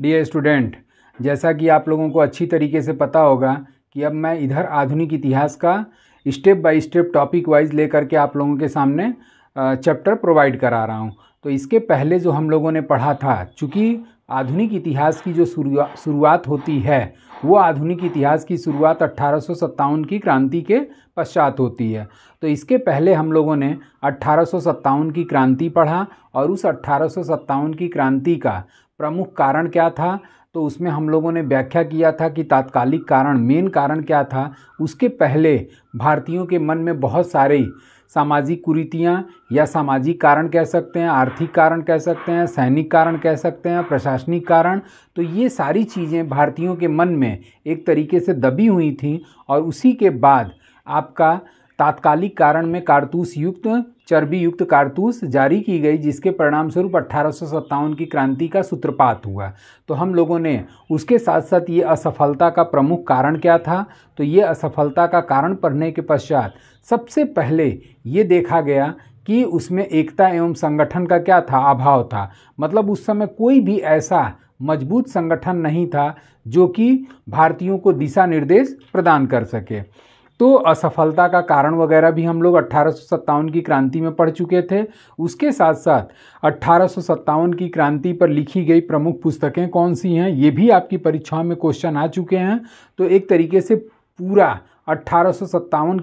dear student जैसा कि आप लोगों को अच्छी तरीके से पता होगा कि अब मैं इधर आधुनिक इतिहास का step by step topic wise लेकर के आप लोगों के सामने चैप्टर प्रोवाइड करा रहा हूँ तो इसके पहले जो हम लोगों ने पढ़ा था चूँकि आधुनिक इतिहास की जो शुरुआत होती है वो आधुनिक इतिहास की शुरुआत अट्ठारह की क्रांति के पश्चात होती है तो इसके पहले हम लोगों ने अट्ठारह की क्रांति पढ़ा और उस अट्ठारह की क्रांति का प्रमुख कारण क्या था तो उसमें हम लोगों ने व्याख्या किया था कि तात्कालिक कारण मेन कारण क्या था उसके पहले भारतीयों के मन में बहुत सारे सामाजिक कुरीतियाँ या सामाजिक कारण कह सकते हैं आर्थिक कारण कह सकते हैं सैनिक कारण कह सकते हैं प्रशासनिक कारण तो ये सारी चीज़ें भारतीयों के मन में एक तरीके से दबी हुई थी और उसी के बाद आपका तात्कालिक कारण में कारतूस युक्त चर्बी युक्त कारतूस जारी की गई जिसके परिणाम स्वरूप अट्ठारह की क्रांति का सूत्रपात हुआ तो हम लोगों ने उसके साथ साथ ये असफलता का प्रमुख कारण क्या था तो ये असफलता का कारण पढ़ने के पश्चात सबसे पहले ये देखा गया कि उसमें एकता एवं संगठन का क्या था अभाव था मतलब उस समय कोई भी ऐसा मजबूत संगठन नहीं था जो कि भारतीयों को दिशा निर्देश प्रदान कर सके तो असफलता का कारण वगैरह भी हम लोग अट्ठारह की क्रांति में पढ़ चुके थे उसके साथ साथ अट्ठारह की क्रांति पर लिखी गई प्रमुख पुस्तकें कौन सी हैं ये भी आपकी परीक्षाओं में क्वेश्चन आ चुके हैं तो एक तरीके से पूरा अट्ठारह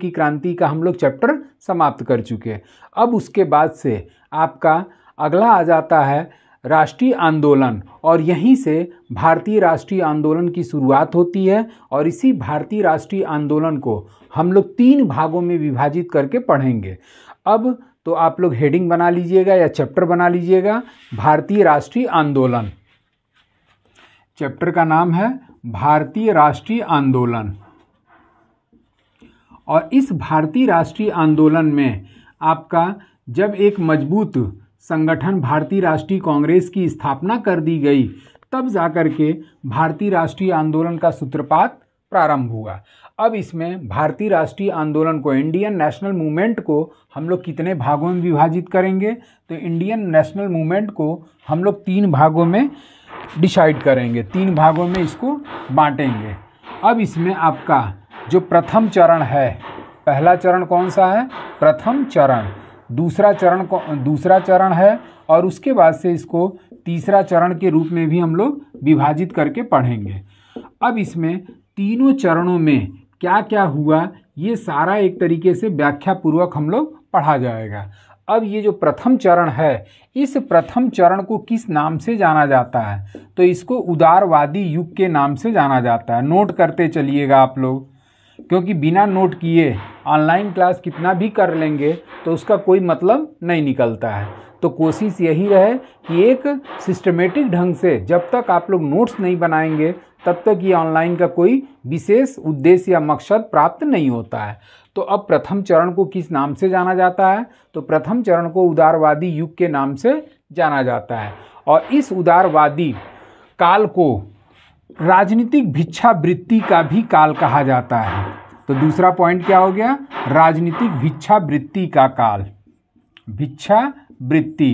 की क्रांति का हम लोग चैप्टर समाप्त कर चुके हैं अब उसके बाद से आपका अगला आ जाता है राष्ट्रीय आंदोलन और यहीं से भारतीय राष्ट्रीय आंदोलन की शुरुआत होती है और इसी भारतीय राष्ट्रीय आंदोलन को हम लोग तीन भागों में विभाजित करके पढ़ेंगे अब तो आप लोग हेडिंग बना लीजिएगा या चैप्टर बना लीजिएगा भारतीय राष्ट्रीय आंदोलन चैप्टर का नाम है भारतीय राष्ट्रीय आंदोलन और इस भारतीय राष्ट्रीय आंदोलन में आपका जब एक मजबूत संगठन भारतीय राष्ट्रीय कांग्रेस की स्थापना कर दी गई तब जाकर के भारतीय राष्ट्रीय आंदोलन का सूत्रपात प्रारंभ हुआ अब इसमें भारतीय राष्ट्रीय आंदोलन को इंडियन नेशनल मूवमेंट को हम लोग कितने भागों में विभाजित करेंगे तो इंडियन नेशनल मूवमेंट को हम लोग तीन भागों में डिसाइड करेंगे तीन भागों में इसको बांटेंगे अब इसमें आपका जो प्रथम चरण है पहला चरण कौन सा है प्रथम चरण दूसरा चरण को दूसरा चरण है और उसके बाद से इसको तीसरा चरण के रूप में भी हम लोग विभाजित करके पढ़ेंगे अब इसमें तीनों चरणों में क्या क्या हुआ ये सारा एक तरीके से व्याख्यापूर्वक हम लोग पढ़ा जाएगा अब ये जो प्रथम चरण है इस प्रथम चरण को किस नाम से जाना जाता है तो इसको उदारवादी युग के नाम से जाना जाता है नोट करते चलिएगा आप लोग क्योंकि बिना नोट किए ऑनलाइन क्लास कितना भी कर लेंगे तो उसका कोई मतलब नहीं निकलता है तो कोशिश यही रहे कि एक सिस्टमेटिक ढंग से जब तक आप लोग नोट्स नहीं बनाएंगे तब तक ये ऑनलाइन का कोई विशेष उद्देश्य या मकसद प्राप्त नहीं होता है तो अब प्रथम चरण को किस नाम से जाना जाता है तो प्रथम चरण को उदारवादी युग के नाम से जाना जाता है और इस उदारवादी काल को राजनीतिक भिक्षावृत्ति का भी काल कहा जाता है तो दूसरा पॉइंट क्या हो गया राजनीतिक भिक्षावृत्ति का काल भिक्षावृत्ति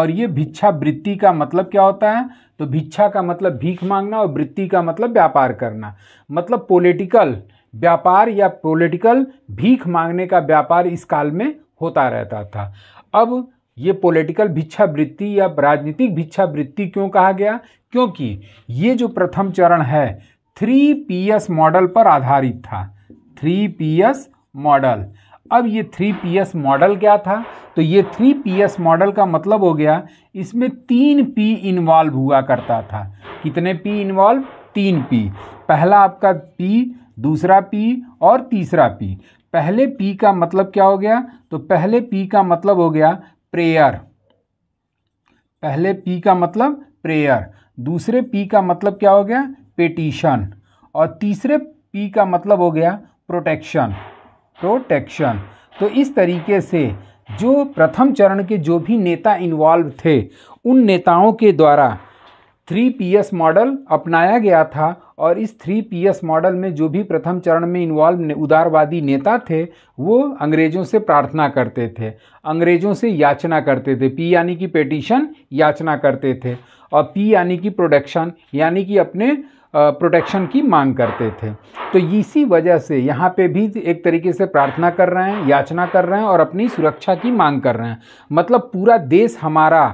और ये भिक्षावृत्ति का मतलब क्या होता है तो भिक्षा का मतलब भीख मांगना और वृत्ति का मतलब व्यापार करना मतलब पॉलिटिकल व्यापार या पॉलिटिकल भीख मांगने का व्यापार इस काल में होता रहता था अब ये पॉलिटिकल भिक्षावृत्ति या राजनीतिक भिक्षावृत्ति क्यों कहा गया क्योंकि ये जो प्रथम चरण है थ्री पी एस मॉडल पर आधारित था थ्री पी एस मॉडल अब ये थ्री पी एस मॉडल क्या था तो ये थ्री पी एस मॉडल का मतलब हो गया इसमें तीन पी इन्वॉल्व हुआ करता था कितने पी इन्वॉल्व तीन पी पहला आपका पी दूसरा पी और तीसरा पी पहले पी का मतलब क्या हो गया तो पहले पी का मतलब हो गया प्रेयर पहले पी का मतलब प्रेयर दूसरे पी का मतलब क्या हो गया पेटिशन और तीसरे पी का मतलब हो गया प्रोटेक्शन प्रोटेक्शन तो इस तरीके से जो प्रथम चरण के जो भी नेता इन्वॉल्व थे उन नेताओं के द्वारा थ्री पी एस मॉडल अपनाया गया था और इस थ्री पी एस मॉडल में जो भी प्रथम चरण में इन्वॉल्व ने, उदारवादी नेता थे वो अंग्रेजों से प्रार्थना करते थे अंग्रेजों से याचना करते थे पी यानी कि पेटिशन याचना करते थे और पी यानी कि प्रोडक्शन यानी कि अपने प्रोटेक्शन की मांग करते थे तो इसी वजह से यहाँ पे भी एक तरीके से प्रार्थना कर रहे हैं याचना कर रहे हैं और अपनी सुरक्षा की मांग कर रहे हैं मतलब पूरा देश हमारा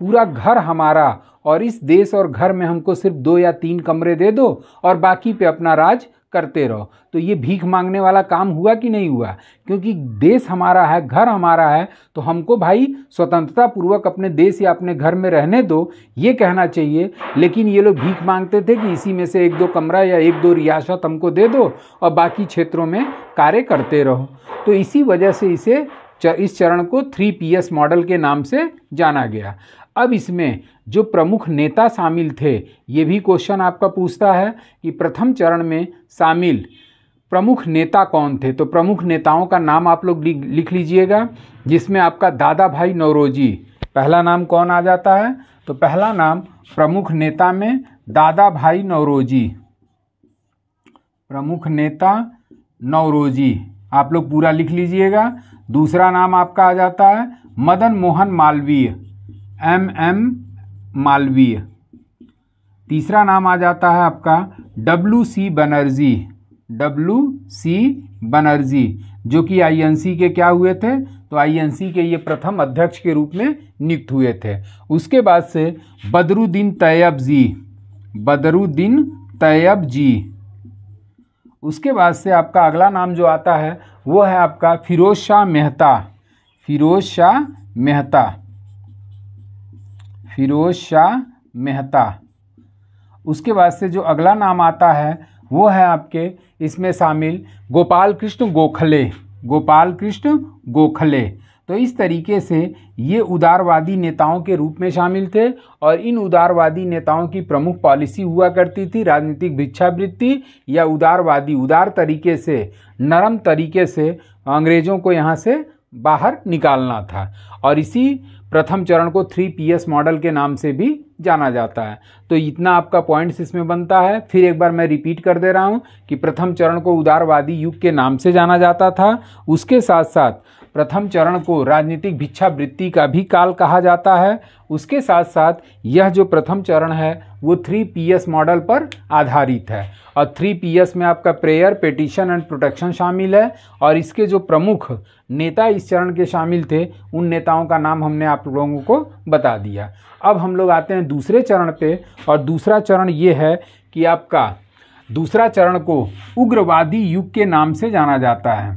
पूरा घर हमारा और इस देश और घर में हमको सिर्फ दो या तीन कमरे दे दो और बाकी पे अपना राज करते रहो तो ये भीख मांगने वाला काम हुआ कि नहीं हुआ क्योंकि देश हमारा है घर हमारा है तो हमको भाई स्वतंत्रता पूर्वक अपने देश या अपने घर में रहने दो ये कहना चाहिए लेकिन ये लोग भीख मांगते थे कि इसी में से एक दो कमरा या एक दो रियासत हमको दे दो और बाकी क्षेत्रों में कार्य करते रहो तो इसी वजह से इसे इस चरण को थ्री पी एस मॉडल के नाम से जाना गया अब इसमें जो प्रमुख नेता शामिल थे ये भी क्वेश्चन आपका पूछता है कि प्रथम चरण में शामिल प्रमुख नेता कौन थे तो प्रमुख नेताओं का नाम आप लोग लिख लीजिएगा जिसमें आपका दादा भाई नौरोजी पहला नाम कौन आ जाता है तो पहला नाम प्रमुख नेता में दादा भाई नौरोजी प्रमुख नेता नौरोजी आप लोग पूरा लिख लीजिएगा दूसरा नाम आपका आ जाता है मदन मोहन मालवीय एम एम मालवीय तीसरा नाम आ जाता है आपका W C Banerjee W C Banerjee जो कि आईएनसी के क्या हुए थे तो आईएनसी के ये प्रथम अध्यक्ष के रूप में नियुक्त हुए थे उसके बाद से बदरुद्दीन तैयब जी बदरुद्दीन तैयब जी उसके बाद से आपका अगला नाम जो आता है वो है आपका फिरोज शाह मेहता फिरोज शाह मेहता फिरोज शाह मेहता उसके बाद से जो अगला नाम आता है वो है आपके इसमें शामिल गोपाल कृष्ण गोखले गोपाल कृष्ण गोखले तो इस तरीके से ये उदारवादी नेताओं के रूप में शामिल थे और इन उदारवादी नेताओं की प्रमुख पॉलिसी हुआ करती थी राजनीतिक भिक्षावृत्ति या उदारवादी उदार तरीके से नरम तरीके से अंग्रेज़ों को यहाँ से बाहर निकालना था और इसी प्रथम चरण को थ्री पी मॉडल के नाम से भी जाना जाता है तो इतना आपका पॉइंट्स इसमें बनता है फिर एक बार मैं रिपीट कर दे रहा हूँ कि प्रथम चरण को उदारवादी युग के नाम से जाना जाता था उसके साथ साथ प्रथम चरण को राजनीतिक भिक्षावृत्ति का भी काल कहा जाता है उसके साथ साथ यह जो प्रथम चरण है वो थ्री पी एस मॉडल पर आधारित है और थ्री पी एस में आपका प्रेयर पेटिशन एंड प्रोटेक्शन शामिल है और इसके जो प्रमुख नेता इस चरण के शामिल थे उन नेताओं का नाम हमने आप लोगों को बता दिया अब हम लोग आते हैं दूसरे चरण पे और दूसरा चरण ये है कि आपका दूसरा चरण को उग्रवादी युग के नाम से जाना जाता है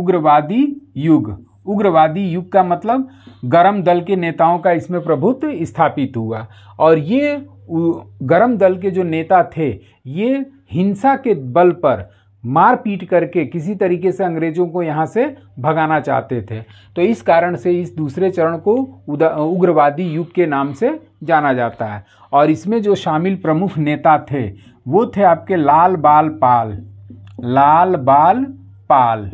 उग्रवादी युग उग्रवादी युग का मतलब गरम दल के नेताओं का इसमें प्रभुत्व स्थापित हुआ और ये गरम दल के जो नेता थे ये हिंसा के बल पर मार पीट करके किसी तरीके से अंग्रेजों को यहाँ से भगाना चाहते थे तो इस कारण से इस दूसरे चरण को उग्रवादी युग के नाम से जाना जाता है और इसमें जो शामिल प्रमुख नेता थे वो थे आपके लाल बाल पाल लाल बाल पाल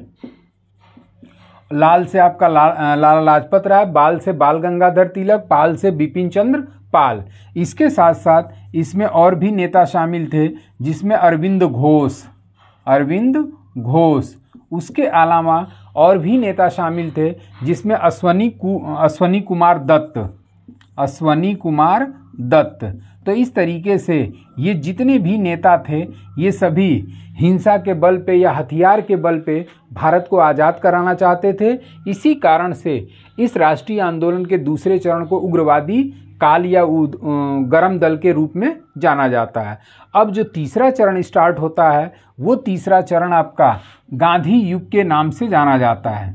लाल से आपका लाल लाला लाजपत राय बाल से बाल गंगाधर तिलक पाल से बिपिन चंद्र पाल इसके साथ साथ इसमें और भी नेता शामिल थे जिसमें अरविंद घोष अरविंद घोष उसके अलावा और भी नेता शामिल थे जिसमें अश्वनी कु अश्वनी कुमार दत्त अश्वनी कुमार दत्त तो इस तरीके से ये जितने भी नेता थे ये सभी हिंसा के बल पे या हथियार के बल पे भारत को आज़ाद कराना चाहते थे इसी कारण से इस राष्ट्रीय आंदोलन के दूसरे चरण को उग्रवादी काल या गरम दल के रूप में जाना जाता है अब जो तीसरा चरण स्टार्ट होता है वो तीसरा चरण आपका गांधी युग के नाम से जाना जाता है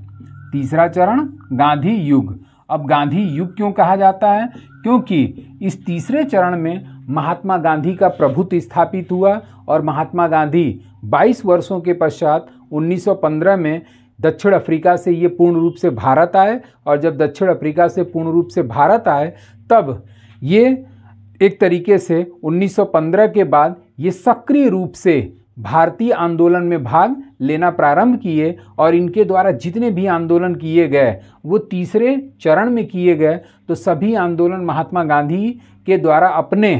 तीसरा चरण गांधी युग अब गांधी युग क्यों कहा जाता है क्योंकि इस तीसरे चरण में महात्मा गांधी का प्रभुत्व स्थापित हुआ और महात्मा गांधी 22 वर्षों के पश्चात 1915 में दक्षिण अफ्रीका से ये पूर्ण रूप से भारत आए और जब दक्षिण अफ्रीका से पूर्ण रूप से भारत आए तब ये एक तरीके से 1915 के बाद ये सक्रिय रूप से भारतीय आंदोलन में भाग लेना प्रारंभ किए और इनके द्वारा जितने भी आंदोलन किए गए वो तीसरे चरण में किए गए तो सभी आंदोलन महात्मा गांधी के द्वारा अपने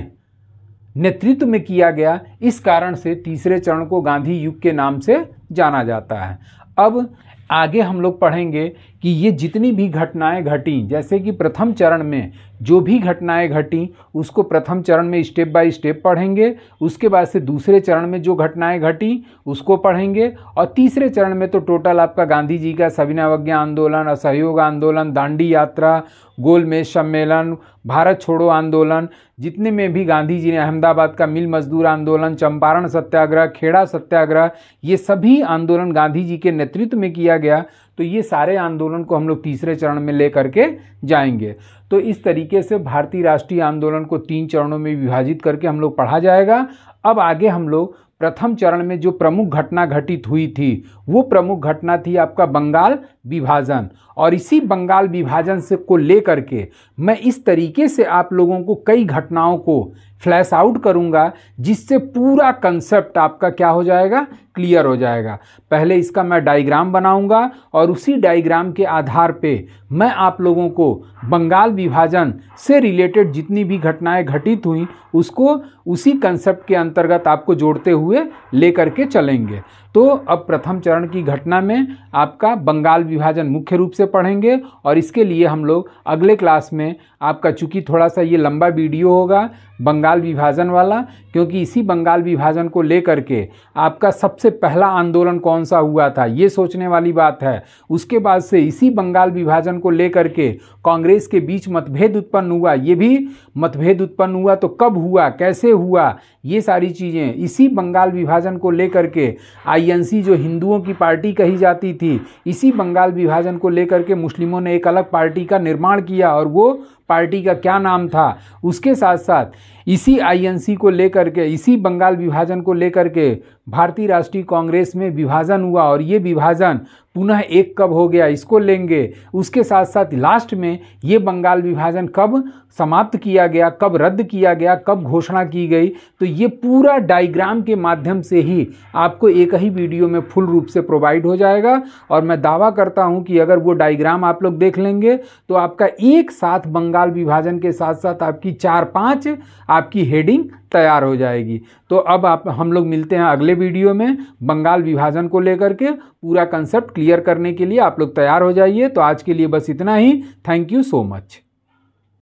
नेतृत्व में किया गया इस कारण से तीसरे चरण को गांधी युग के नाम से जाना जाता है अब आगे हम लोग पढ़ेंगे कि ये जितनी भी घटनाएं घटी जैसे कि प्रथम चरण में जो भी घटनाएं घटी उसको प्रथम चरण में स्टेप बाय स्टेप पढ़ेंगे उसके बाद से दूसरे चरण में जो घटनाएं घटी उसको पढ़ेंगे और तीसरे चरण में तो टोटल आपका गांधी जी का सविनावज्ञा आंदोलन असहयोग आंदोलन दांडी यात्रा गोलमेज सम्मेलन भारत छोड़ो आंदोलन जितने में भी गांधी जी ने अहमदाबाद का मिल मजदूर आंदोलन चंपारण सत्याग्रह खेड़ा सत्याग्रह ये सभी आंदोलन गांधी जी के नेतृत्व में किया गया तो ये सारे आंदोलन को हम लोग तीसरे चरण में ले करके जाएंगे तो इस तरीके से भारतीय राष्ट्रीय आंदोलन को तीन चरणों में विभाजित करके हम लोग पढ़ा जाएगा अब आगे हम लोग प्रथम चरण में जो प्रमुख घटना घटित हुई थी वो प्रमुख घटना थी आपका बंगाल विभाजन और इसी बंगाल विभाजन से को लेकर के मैं इस तरीके से आप लोगों को कई घटनाओं को फ्लैश आउट करूंगा जिससे पूरा कंसेप्ट आपका क्या हो जाएगा क्लियर हो जाएगा पहले इसका मैं डायग्राम बनाऊंगा और उसी डायग्राम के आधार पे मैं आप लोगों को बंगाल विभाजन से रिलेटेड जितनी भी घटनाएं घटित हुई उसको उसी कंसेप्ट के अंतर्गत आपको जोड़ते हुए लेकर के चलेंगे तो अब प्रथम चरण की घटना में आपका बंगाल विभाजन मुख्य रूप से से पढ़ेंगे और इसके लिए हम लोग अगले क्लास में आपका चूँकि थोड़ा सा ये लंबा वीडियो होगा बंगाल विभाजन वाला क्योंकि इसी बंगाल विभाजन को लेकर के आपका सबसे पहला आंदोलन कौन सा हुआ था ये सोचने वाली बात है उसके बाद से इसी बंगाल विभाजन को लेकर के कांग्रेस के बीच मतभेद उत्पन्न हुआ ये भी मतभेद उत्पन्न हुआ तो कब हुआ कैसे हुआ ये सारी चीज़ें इसी बंगाल विभाजन को लेकर के आई जो हिंदुओं की पार्टी कही जाती थी इसी बंगाल विभाजन को लेकर के मुस्लिमों ने एक अलग पार्टी का निर्माण किया और वो पार्टी का क्या नाम था उसके साथ साथ इसी आईएनसी को लेकर के इसी बंगाल विभाजन को लेकर के भारतीय राष्ट्रीय कांग्रेस में विभाजन हुआ और ये विभाजन पुनः एक कब हो गया इसको लेंगे उसके साथ साथ लास्ट में ये बंगाल विभाजन कब समाप्त किया गया कब रद्द किया गया कब घोषणा की गई तो ये पूरा डायग्राम के माध्यम से ही आपको एक ही वीडियो में फुल रूप से प्रोवाइड हो जाएगा और मैं दावा करता हूँ कि अगर वो डायग्राम आप लोग देख लेंगे तो आपका एक साथ बंगाल विभाजन के साथ साथ आपकी चार पाँच आपकी हेडिंग तैयार हो जाएगी तो अब आप हम लोग मिलते हैं अगले वीडियो में बंगाल विभाजन को लेकर के पूरा कंसेप्ट क्लियर करने के लिए आप लोग तैयार हो जाइए तो आज के लिए बस इतना ही थैंक यू सो मच